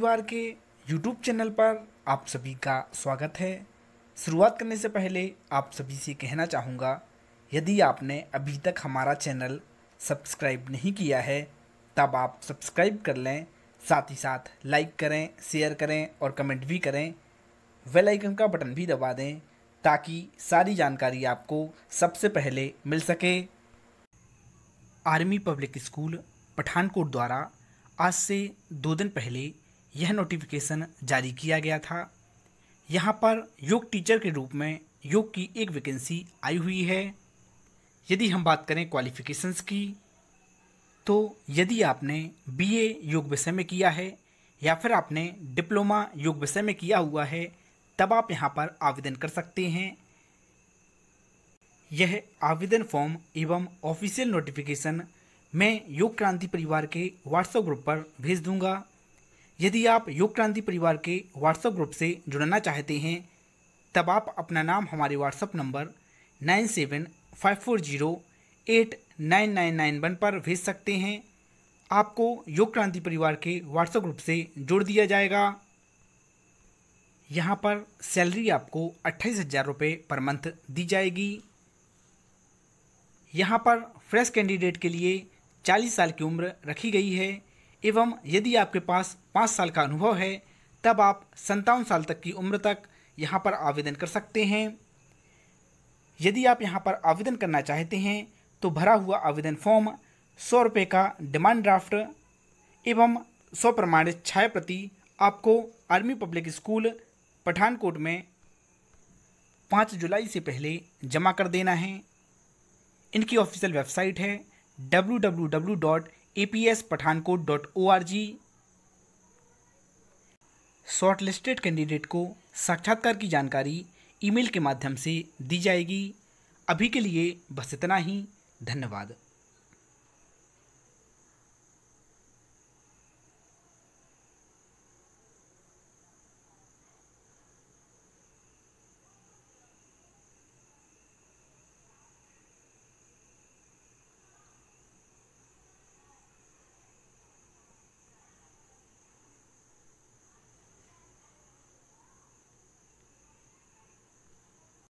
परिवार के YouTube channel पर आप सभी का स्वागत है शुरुआत करने से पहले आप सभी से कहना चाहूँगा यदि आपने अभी तक हमारा चैनल सब्सक्राइब नहीं किया है तब आप सब्सक्राइब कर लें साथ ही साथ लाइक करें शेयर करें और कमेंट भी करें वेल आइकन का बटन भी दबा दें ताकि सारी जानकारी आपको सबसे पहले मिल सके आर्मी पब्लिक स्कूल पठानकोट द्वारा आज से दो दिन पहले यह नोटिफिकेशन जारी किया गया था यहाँ पर योग टीचर के रूप में योग की एक वैकेंसी आई हुई है यदि हम बात करें क्वालिफ़िकेशंस की तो यदि आपने बीए योग विषय में किया है या फिर आपने डिप्लोमा योग विषय में किया हुआ है तब आप यहाँ पर आवेदन कर सकते हैं यह आवेदन फॉर्म एवं ऑफिशियल नोटिफिकेशन मैं योग क्रांति परिवार के व्हाट्सएप ग्रुप पर भेज दूंगा यदि आप योग क्रांति परिवार के व्हाट्सएप ग्रुप से जुड़ना चाहते हैं तब आप अपना नाम हमारे WhatsApp number nine seven five four zero eight nine nine nine one पर भेज सकते हैं आपको योग क्रांति परिवार के व्हाट्सएप ग्रुप से जोड़ दिया जाएगा यहाँ पर सैलरी आपको अट्ठाईस हज़ार रुपये पर मंथ दी जाएगी यहाँ पर फ्रेश कैंडिडेट के लिए चालीस साल की उम्र रखी गई है एवं यदि आपके पास पाँच साल का अनुभव है तब आप संतावन साल तक की उम्र तक यहाँ पर आवेदन कर सकते हैं यदि आप यहाँ पर आवेदन करना चाहते हैं तो भरा हुआ आवेदन फॉर्म सौ रुपये का डिमांड ड्राफ्ट एवं सौ प्रमाणित छाया प्रति आपको आर्मी पब्लिक स्कूल पठानकोट में पाँच जुलाई से पहले जमा कर देना है इनकी ऑफिशियल वेबसाइट है W W W dot A P S Pathankot dot O R G shortlisted candidate को साक्षात्कार की जानकारी ईमेल के माध्यम से दी जाएगी अभी के लिए बस इतना ही धन्यवाद